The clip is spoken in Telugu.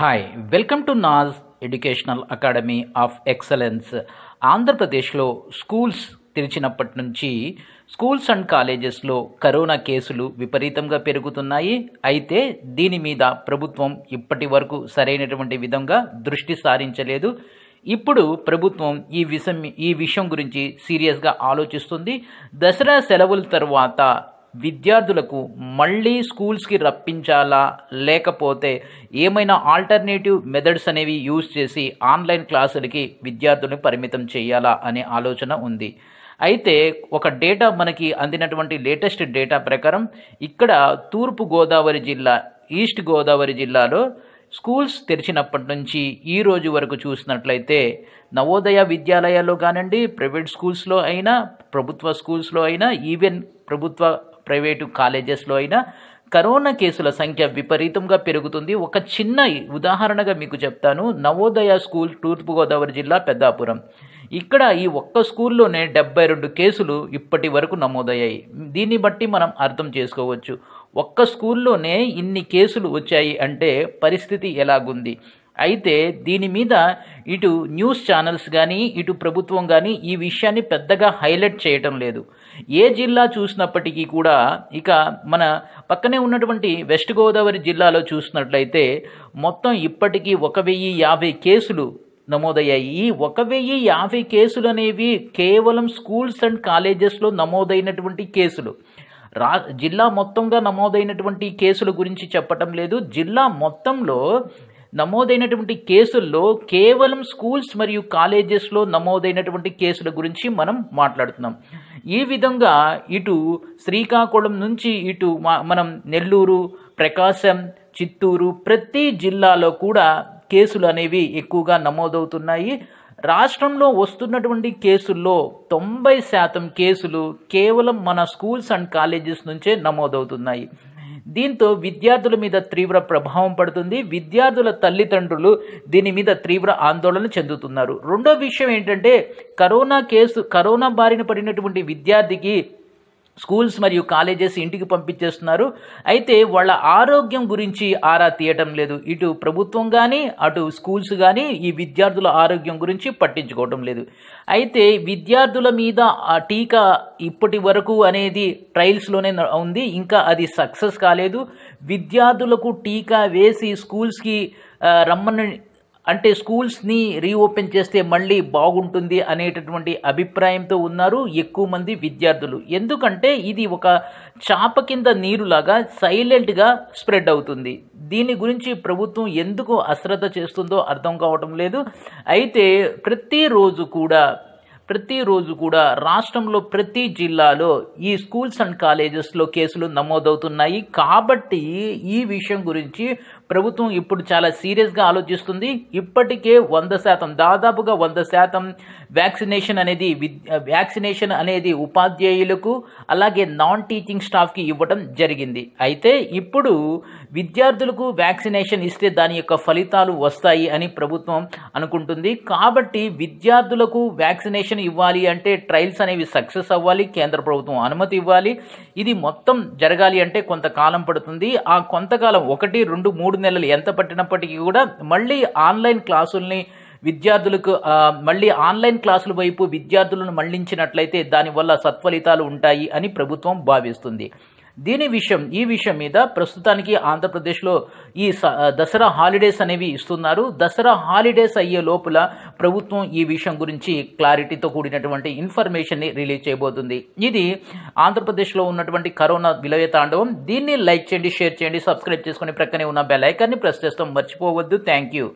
hi welcome to Naz educational academy of excellence ఆంధ్రప్రదేశ్లో స్కూల్స్ తెరిచినప్పటి నుంచి స్కూల్స్ అండ్ కాలేజెస్లో కరోనా కేసులు విపరీతంగా పెరుగుతున్నాయి అయితే దీని మీద ప్రభుత్వం ఇప్పటి వరకు సరైనటువంటి విధంగా దృష్టి సారించలేదు ఇప్పుడు ప్రభుత్వం ఈ విషం ఈ విషయం గురించి సీరియస్గా ఆలోచిస్తుంది దసరా సెలవుల తర్వాత విద్యార్థులకు మళ్ళీ స్కూల్స్కి రప్పించాలా లేకపోతే ఏమైనా ఆల్టర్నేటివ్ మెథడ్స్ అనేవి యూజ్ చేసి ఆన్లైన్ క్లాసులకి విద్యార్థులను పరిమితం చేయాలా అనే ఆలోచన ఉంది అయితే ఒక డేటా మనకి అందినటువంటి లేటెస్ట్ డేటా ప్రకారం ఇక్కడ తూర్పు గోదావరి జిల్లా ఈస్ట్ గోదావరి జిల్లాలో స్కూల్స్ తెరిచినప్పటి నుంచి ఈ రోజు వరకు చూసినట్లయితే నవోదయ విద్యాలయాల్లో కానివ్వండి ప్రైవేట్ స్కూల్స్లో అయినా ప్రభుత్వ స్కూల్స్లో అయినా ఈవెన్ ప్రభుత్వ ప్రైవేటు కాలేజెస్లో అయినా కరోనా కేసుల సంఖ్య విపరీతంగా పెరుగుతుంది ఒక చిన్న ఉదాహరణగా మీకు చెప్తాను నవోదయ స్కూల్ తూర్పుగోదావరి జిల్లా పెద్దాపురం ఇక్కడ ఈ ఒక్క స్కూల్లోనే డెబ్బై రెండు కేసులు ఇప్పటి వరకు నమోదయ్యాయి దీన్ని బట్టి మనం అర్థం చేసుకోవచ్చు ఒక్క స్కూల్లోనే ఇన్ని కేసులు వచ్చాయి అంటే పరిస్థితి ఎలాగుంది అయితే దీని మీద ఇటు న్యూస్ ఛానల్స్ కానీ ఇటు ప్రభుత్వం కానీ ఈ విషయాన్ని పెద్దగా హైలైట్ చేయటం లేదు ఏ జిల్లా చూసినప్పటికీ కూడా ఇక మన పక్కనే ఉన్నటువంటి వెస్ట్ గోదావరి జిల్లాలో చూసినట్లయితే మొత్తం ఇప్పటికీ ఒక వెయ్యి యాభై కేసులు నమోదయ్యాయి ఈ ఒక వెయ్యి యాభై కేసులు అనేవి కేవలం స్కూల్స్ అండ్ కాలేజెస్లో నమోదైనటువంటి కేసులు రా జిల్లా మొత్తంగా నమోదైనటువంటి కేసుల గురించి చెప్పటం లేదు జిల్లా మొత్తంలో నమోదైనటువంటి కేసుల్లో కేవలం స్కూల్స్ మరియు కాలేజెస్లో నమోదైనటువంటి కేసుల గురించి మనం మాట్లాడుతున్నాం ఈ విధంగా ఇటు శ్రీకాకుళం నుంచి ఇటు మనం నెల్లూరు ప్రకాశం చిత్తూరు ప్రతి జిల్లాలో కూడా కేసులు అనేవి ఎక్కువగా నమోదవుతున్నాయి రాష్ట్రంలో వస్తున్నటువంటి కేసుల్లో తొంభై శాతం కేసులు కేవలం మన స్కూల్స్ అండ్ కాలేజెస్ నుంచే నమోదవుతున్నాయి దీంతో విద్యార్థుల మీద తీవ్ర ప్రభావం పడుతుంది విద్యార్థుల తల్లిదండ్రులు దీని మీద తీవ్ర ఆందోళన చెందుతున్నారు రెండో విషయం ఏంటంటే కరోనా కేసు కరోనా బారిన పడినటువంటి విద్యార్థికి స్కూల్స్ మరియు కాలేజెస్ ఇంటికి పంపించేస్తున్నారు అయితే వాళ్ళ ఆరోగ్యం గురించి ఆరా తీయటం లేదు ఇటు ప్రభుత్వం కానీ అటు స్కూల్స్ కానీ ఈ విద్యార్థుల ఆరోగ్యం గురించి పట్టించుకోవటం లేదు అయితే విద్యార్థుల మీద ఆ టీకా ఇప్పటి వరకు అనేది ట్రయల్స్లోనే ఉంది ఇంకా అది సక్సెస్ కాలేదు విద్యార్థులకు టీకా వేసి స్కూల్స్కి రమ్మని అంటే స్కూల్స్ని రీఓపెన్ చేస్తే మళ్ళీ బాగుంటుంది అనేటటువంటి అభిప్రాయంతో ఉన్నారు ఎక్కువ మంది విద్యార్థులు ఎందుకంటే ఇది ఒక చాప కింద నీరులాగా సైలెంట్గా స్ప్రెడ్ అవుతుంది దీని గురించి ప్రభుత్వం ఎందుకు అశ్రద్ధ చేస్తుందో అర్థం కావటం లేదు అయితే ప్రతిరోజు కూడా ప్రతిరోజు కూడా రాష్ట్రంలో ప్రతి జిల్లాలో ఈ స్కూల్స్ అండ్ కాలేజెస్లో కేసులు నమోదవుతున్నాయి కాబట్టి ఈ విషయం గురించి ప్రభుత్వం ఇప్పుడు చాలా సీరియస్గా ఆలోచిస్తుంది ఇప్పటికే వంద శాతం దాదాపుగా వంద శాతం వ్యాక్సినేషన్ అనేది వ్యాక్సినేషన్ అనేది ఉపాధ్యాయులకు అలాగే నాన్ టీచింగ్ స్టాఫ్కి ఇవ్వడం జరిగింది అయితే ఇప్పుడు విద్యార్థులకు వ్యాక్సినేషన్ ఇస్తే దాని యొక్క ఫలితాలు వస్తాయి అని ప్రభుత్వం అనుకుంటుంది కాబట్టి విద్యార్థులకు వ్యాక్సినేషన్ ఇవ్వాలి అంటే ట్రయల్స్ అనేవి సక్సెస్ అవ్వాలి కేంద్ర ప్రభుత్వం అనుమతి ఇవ్వాలి ఇది మొత్తం జరగాలి అంటే కొంతకాలం పడుతుంది ఆ కొంతకాలం ఒకటి రెండు మూడు నెలలు ఎంత పట్టినప్పటికీ కూడా మళ్ళీ ఆన్లైన్ క్లాసుల్ని విద్యార్థులకు మళ్ళీ ఆన్లైన్ క్లాసుల వైపు విద్యార్థులను మళ్లించినట్లయితే దానివల్ల సత్ఫలితాలు ఉంటాయి అని ప్రభుత్వం భావిస్తుంది దీని విషయం ఈ విషయం మీద ప్రస్తుతానికి ఆంధ్రప్రదేశ్లో ఈ దసరా హాలిడేస్ అనేవి ఇస్తున్నారు దసరా హాలిడేస్ అయ్యే లోపల ప్రభుత్వం ఈ విషయం గురించి క్లారిటీతో కూడినటువంటి ఇన్ఫర్మేషన్ని రిలీజ్ చేయబోతుంది ఇది ఆంధ్రప్రదేశ్లో ఉన్నటువంటి కరోనా విలవ తాండవం దీన్ని లైక్ చేయండి షేర్ చేయండి సబ్స్క్రైబ్ చేసుకుని ప్రక్కనే ఉన్న బెల్ ఐకాన్ని ప్రెస్ చేస్తాం మర్చిపోవద్దు థ్యాంక్ యూ